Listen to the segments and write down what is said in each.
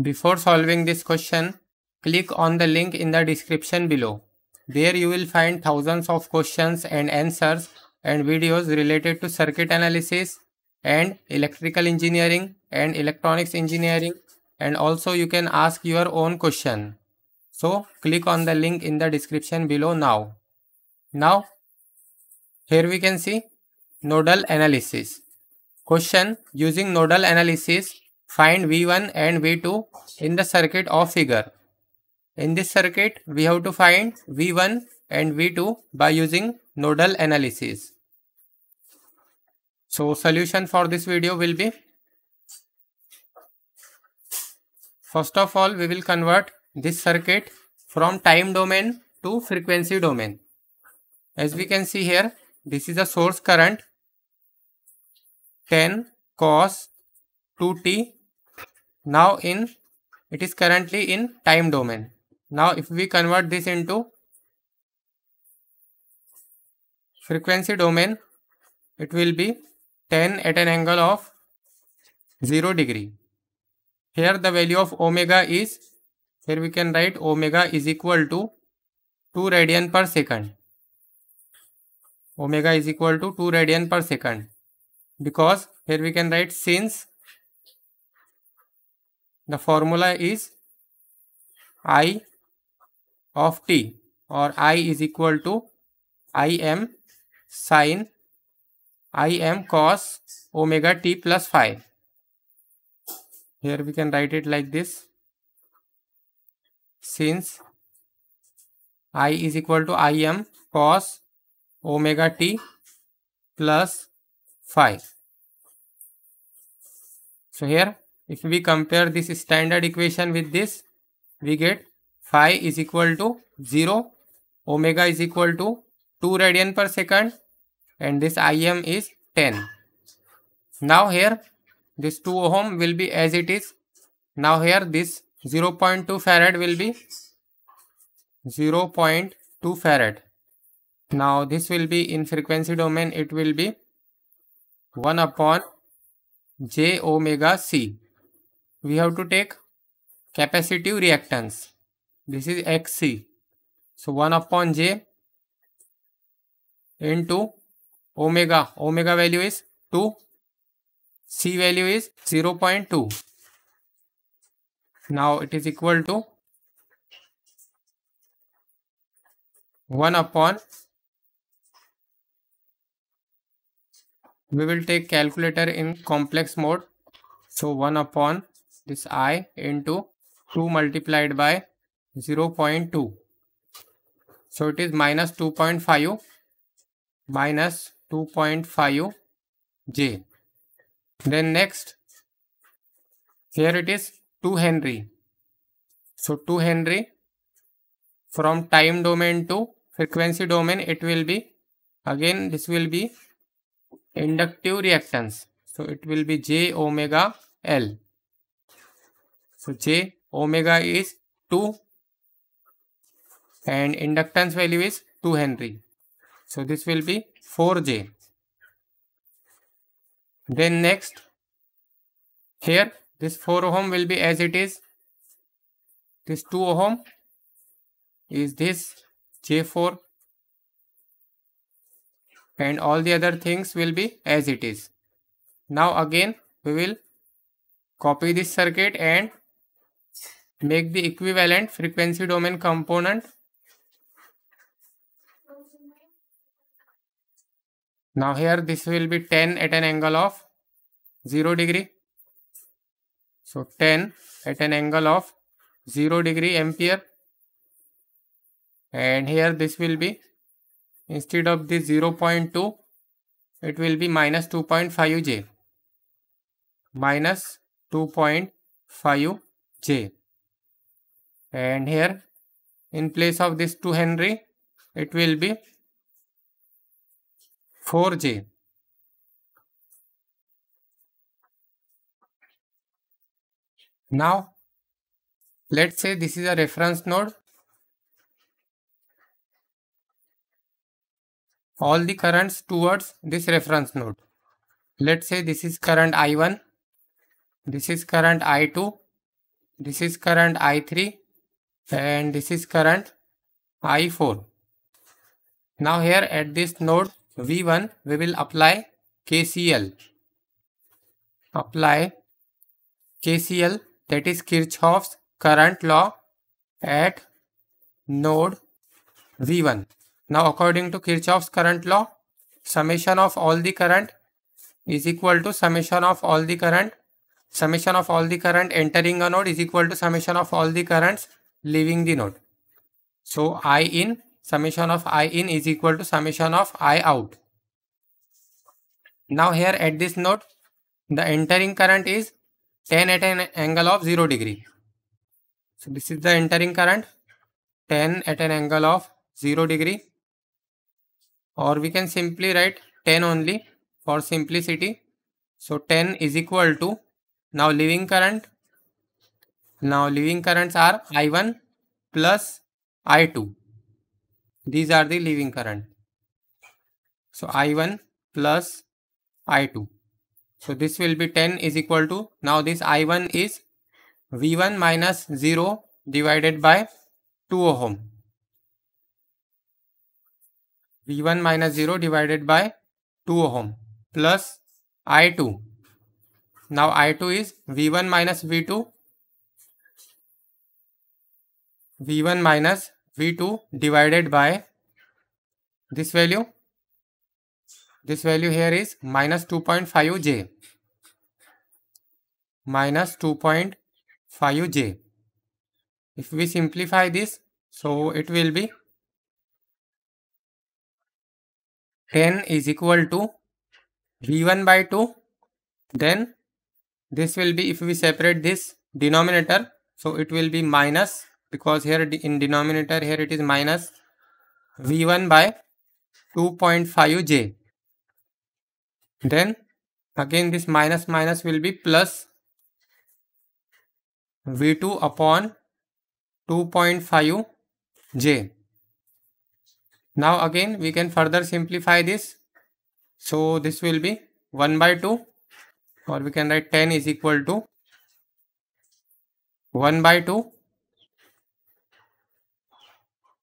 Before solving this question, click on the link in the description below. There you will find thousands of questions and answers and videos related to circuit analysis and electrical engineering and electronics engineering and also you can ask your own question. So click on the link in the description below now. Now here we can see nodal analysis. Question using nodal analysis find V1 and V2 in the circuit of figure. In this circuit, we have to find V1 and V2 by using nodal analysis. So solution for this video will be First of all, we will convert this circuit from time domain to frequency domain. As we can see here, this is a source current 10 cos 2t now in it is currently in time domain. Now if we convert this into frequency domain, it will be 10 at an angle of 0 degree. Here the value of omega is, here we can write omega is equal to 2 radian per second. Omega is equal to 2 radian per second because here we can write since the formula is I of t or I is equal to I m sine I m cos omega t plus phi. Here we can write it like this. Since I is equal to I m cos omega t plus phi. So here if we compare this standard equation with this, we get phi is equal to 0, omega is equal to 2 radian per second and this Im is 10. Now here this 2 ohm will be as it is. Now here this 0.2 farad will be 0.2 farad. Now this will be in frequency domain it will be 1 upon j omega c we have to take capacitive reactance. This is Xc. So 1 upon J into omega. Omega value is 2. C value is 0 0.2. Now it is equal to 1 upon we will take calculator in complex mode so 1 upon this i into 2 multiplied by 0 0.2. So it is minus 2.5 minus 2.5 j. Then next, here it is 2 Henry. So 2 Henry from time domain to frequency domain, it will be again this will be inductive reactance. So it will be j omega L. So J omega is 2 and inductance value is 2 Henry. So this will be 4J. Then next here this 4 ohm will be as it is. This 2 ohm is this J4 and all the other things will be as it is. Now again we will copy this circuit and Make the equivalent frequency domain component. Now here this will be 10 at an angle of 0 degree. So 10 at an angle of 0 degree ampere. And here this will be instead of the 0.2 it will be minus 2.5 j minus 2.5 j and here in place of this 2 Henry it will be 4J. Now let's say this is a reference node. All the currents towards this reference node. Let's say this is current I1, this is current I2, this is current I3 and this is current I4. Now here at this node V1 we will apply KCL. Apply KCL that is Kirchhoff's current law at node V1. Now according to Kirchhoff's current law summation of all the current is equal to summation of all the current summation of all the current entering a node is equal to summation of all the currents leaving the node. So I in summation of I in is equal to summation of I out. Now here at this node, the entering current is 10 at an angle of 0 degree. So this is the entering current 10 at an angle of 0 degree or we can simply write 10 only for simplicity. So 10 is equal to now leaving current now leaving currents are I1 plus I2. These are the leaving current. So I1 plus I2. So this will be 10 is equal to, now this I1 is V1 minus 0 divided by 2 ohm. V1 minus 0 divided by 2 ohm plus I2. Now I2 is V1 minus V2 v1 minus v2 divided by this value. This value here is minus 2.5j. Minus 2.5j. If we simplify this, so it will be 10 is equal to v1 by 2 then this will be if we separate this denominator so it will be minus because here in denominator here it is minus v1 by 2.5j then again this minus minus will be plus v2 upon 2.5j now again we can further simplify this so this will be 1 by 2 or we can write 10 is equal to 1 by 2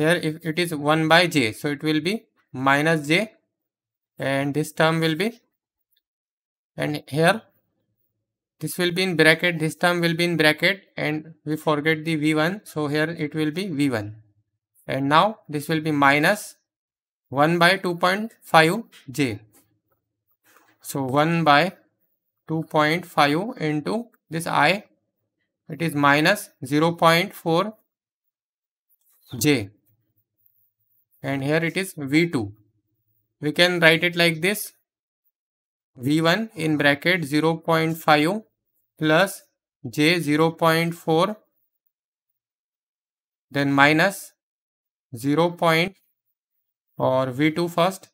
here if it is 1 by j so it will be minus j and this term will be and here this will be in bracket this term will be in bracket and we forget the v1 so here it will be v1 and now this will be minus 1 by 2.5 j so 1 by 2.5 into this i it is minus 0.4 j and here it is V2. We can write it like this V1 in bracket 0 0.5 plus J 0 0.4 then minus 0 point or V2 first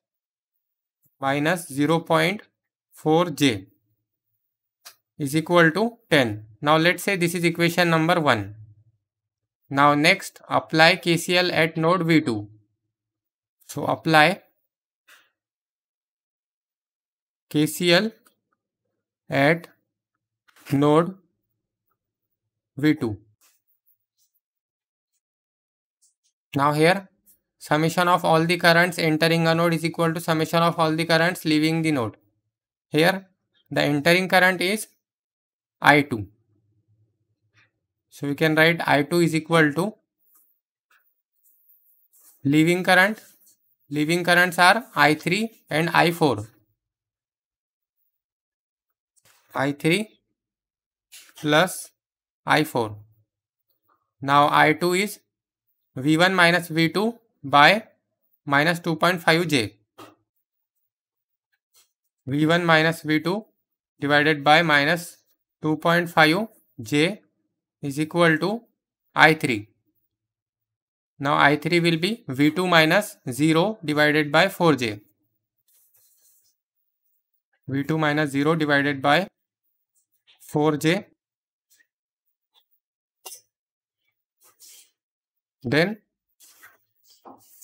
minus 0 0.4J is equal to 10. Now let's say this is equation number 1. Now next apply KCL at node V2. So apply KCL at node V2. Now here summation of all the currents entering a node is equal to summation of all the currents leaving the node. Here the entering current is I2. So we can write I2 is equal to leaving current Leaving currents are I3 and I4. I3 plus I4. Now I2 is V1 minus V2 by minus 2.5J. V1 minus V2 divided by minus 2.5J is equal to I3. Now I3 will be V2 minus 0 divided by 4J. V2 minus 0 divided by 4J. Then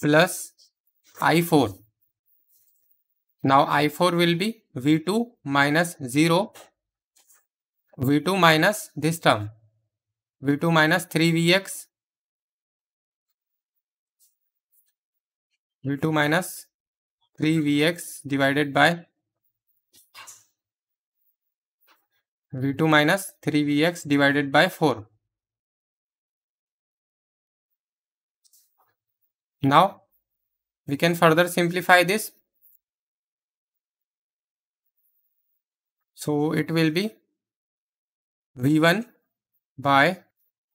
plus I4. Now I4 will be V2 minus 0, V2 minus this term, V2 minus 3Vx v2 minus 3vx divided by v2 minus 3vx divided by 4. Now we can further simplify this. So it will be v1 by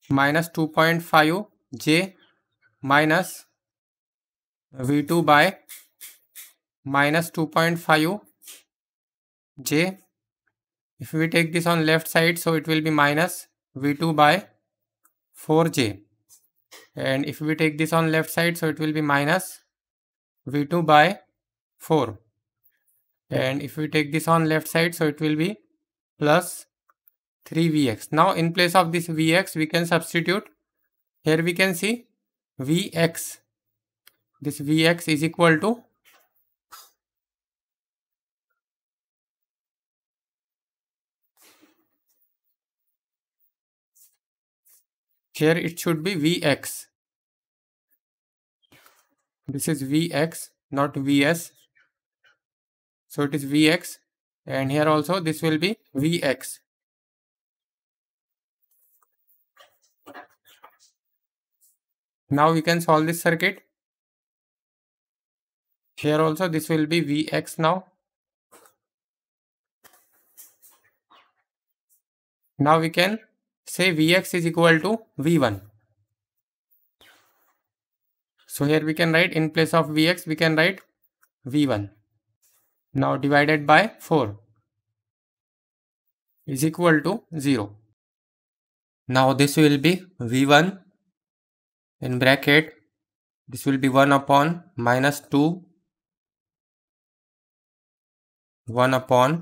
minus 2.5 j minus V2 by minus 2.5 J. If we take this on left side, so it will be minus V2 by 4J. And if we take this on left side, so it will be minus V2 by 4. And if we take this on left side, so it will be plus 3Vx. Now in place of this Vx, we can substitute. Here we can see Vx this Vx is equal to here it should be Vx this is Vx not Vs so it is Vx and here also this will be Vx now we can solve this circuit here also this will be Vx now. Now we can say Vx is equal to V1. So here we can write in place of Vx we can write V1. Now divided by 4 is equal to 0. Now this will be V1 in bracket this will be 1 upon minus 2 one upon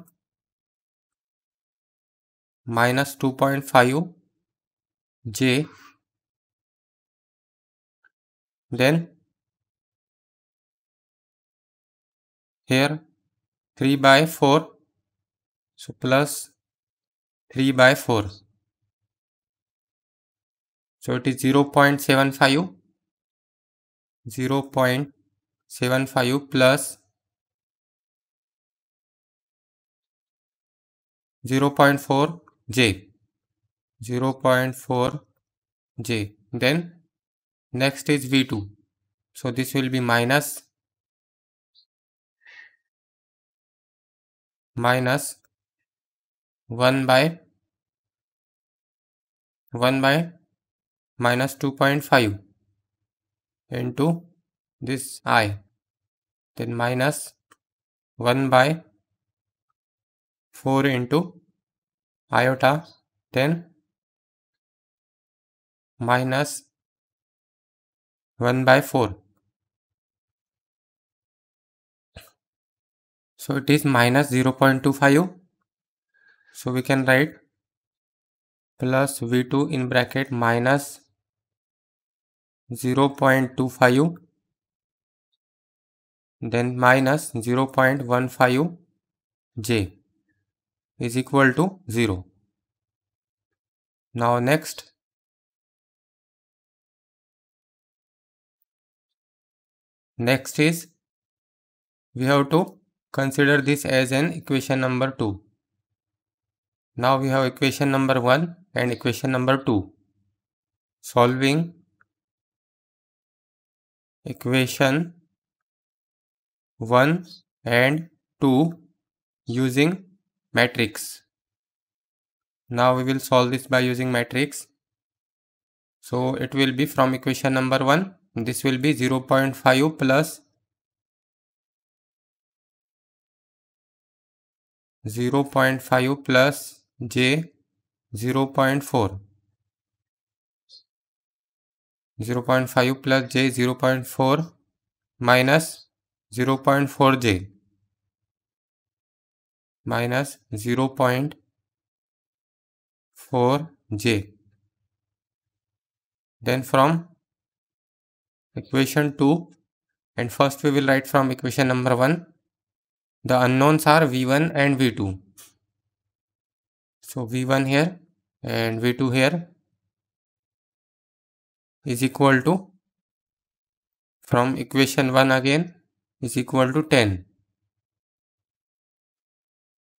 minus two point five J then here 3 by 4 so plus 3 by 4 so it is 0 0.75 0 0.75 plus 0.4 J 0.4 J then next is V2 so this will be minus minus 1 by 1 by minus 2.5 into this i then minus 1 by 4 into iota 10 minus 1 by 4. So it is minus 0 0.25. So we can write plus V2 in bracket minus 0 0.25 then minus 0 0.15 J is equal to 0. Now next next is we have to consider this as an equation number 2. Now we have equation number 1 and equation number 2. Solving equation 1 and 2 using matrix. Now we will solve this by using matrix. So it will be from equation number 1. This will be 0 0.5 plus 0 0.5 plus j 0 0.4. 0 0.5 plus j 0 0.4 minus 0 0.4j minus 0.4j. Then from equation 2 and first we will write from equation number 1 the unknowns are v1 and v2 so v1 here and v2 here is equal to from equation 1 again is equal to 10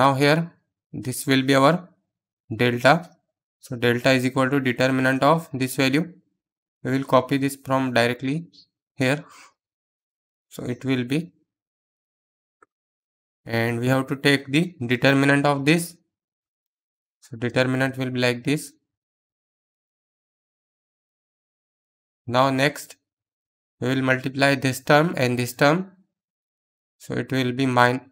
now here this will be our delta so delta is equal to determinant of this value we will copy this from directly here so it will be and we have to take the determinant of this so determinant will be like this now next we will multiply this term and this term so it will be mine.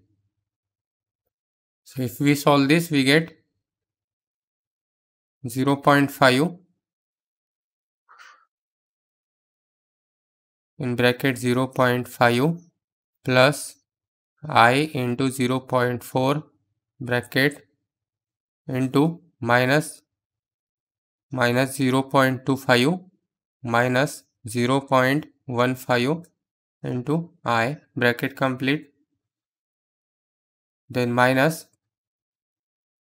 So if we solve this, we get 0 0.5 in bracket 0 0.5 plus i into 0 0.4 bracket into minus minus 0 0.25 minus 0 0.15 into i bracket complete then minus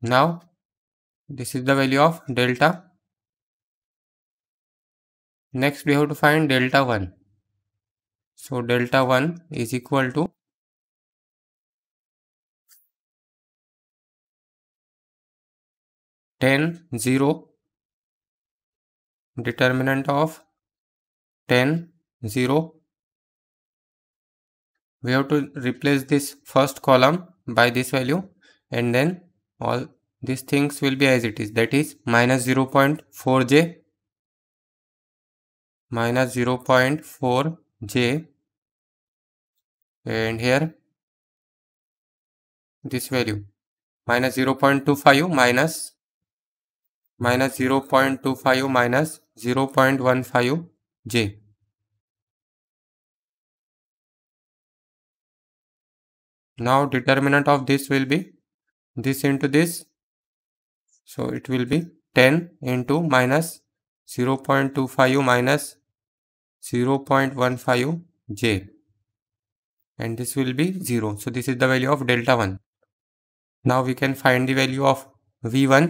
Now, this is the value of delta. Next, we have to find delta 1. So, delta 1 is equal to ten zero determinant of ten zero we have to replace this first column by this value and then all these things will be as it is that is minus 0.4j minus 0.4j and here this value minus 0.25 minus minus 0.25 minus 0.15j now determinant of this will be this into this so it will be 10 into minus 0.25 minus 0.15 j and this will be 0 so this is the value of delta 1 now we can find the value of v1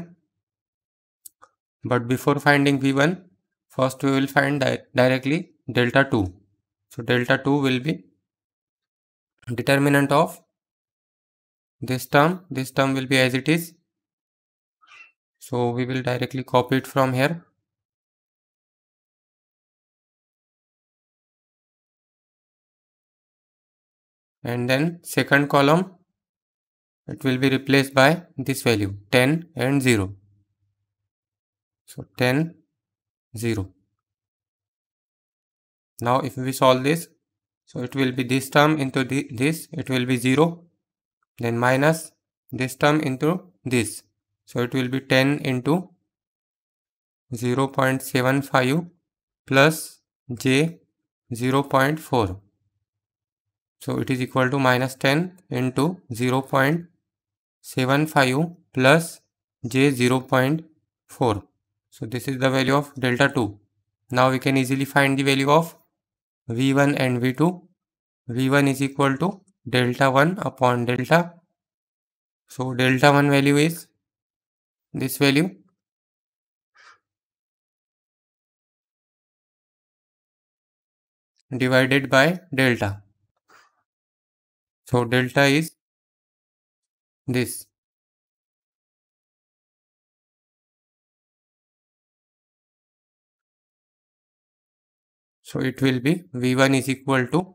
but before finding v1 first we will find di directly delta 2 so delta 2 will be determinant of this term this term will be as it is so we will directly copy it from here and then second column it will be replaced by this value 10 and 0 so 10 0 now if we solve this so it will be this term into the, this it will be 0 then minus this term into this. So it will be 10 into 0 0.75 plus j 0 0.4. So it is equal to minus 10 into 0 0.75 plus j 0 0.4. So this is the value of delta 2. Now we can easily find the value of V1 and V2. V1 is equal to delta 1 upon delta. So delta 1 value is this value. divided by delta. So delta is this. So it will be V1 is equal to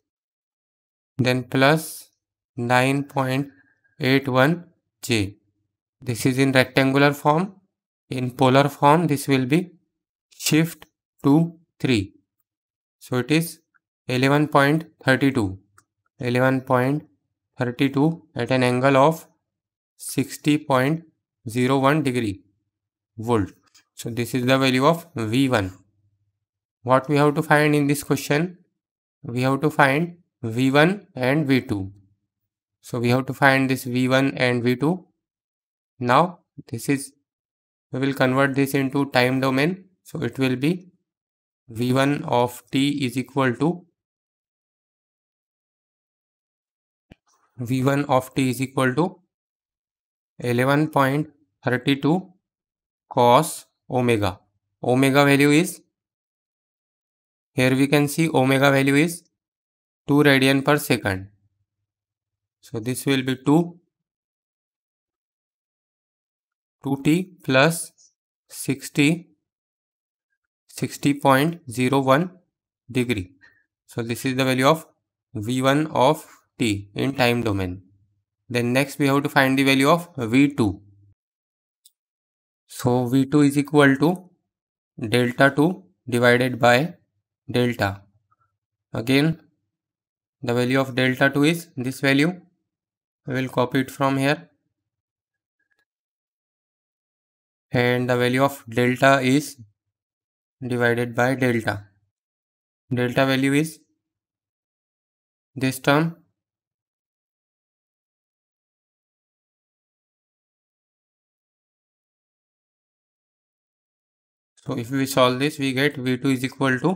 then plus 9.81j. This is in rectangular form. In polar form, this will be shift 2, 3. So it is 11.32. 11.32 at an angle of 60.01 degree volt. So this is the value of V1. What we have to find in this question? We have to find v1 and v2. So we have to find this v1 and v2. Now this is, we will convert this into time domain. So it will be v1 of t is equal to v1 of t is equal to 11.32 cos omega. Omega value is, here we can see omega value is 2 radian per second. So this will be 2 2t plus 60 60.01 degree. So this is the value of v1 of t in time domain. Then next we have to find the value of v2. So v2 is equal to delta 2 divided by delta. Again the value of delta 2 is this value we will copy it from here and the value of delta is divided by delta delta value is this term so if we solve this we get v2 is equal to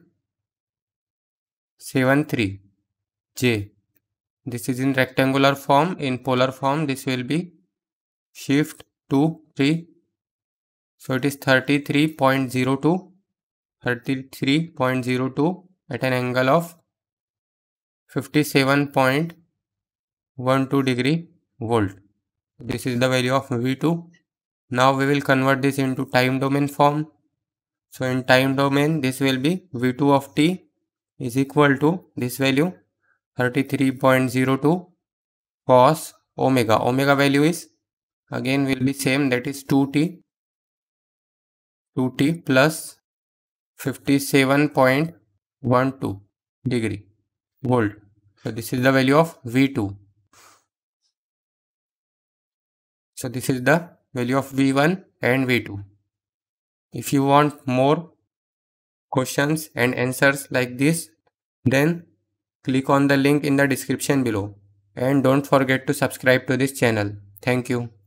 73 J. This is in rectangular form. In polar form, this will be shift 2, 3. So it is 33.02, 33.02 at an angle of 57.12 degree volt. This is the value of V2. Now we will convert this into time domain form. So in time domain, this will be V2 of t is equal to this value 33.02 cos omega. Omega value is again will be same that is 2t 2t plus 57.12 degree volt. So this is the value of V2. So this is the value of V1 and V2. If you want more questions and answers like this, then click on the link in the description below. And don't forget to subscribe to this channel. Thank you.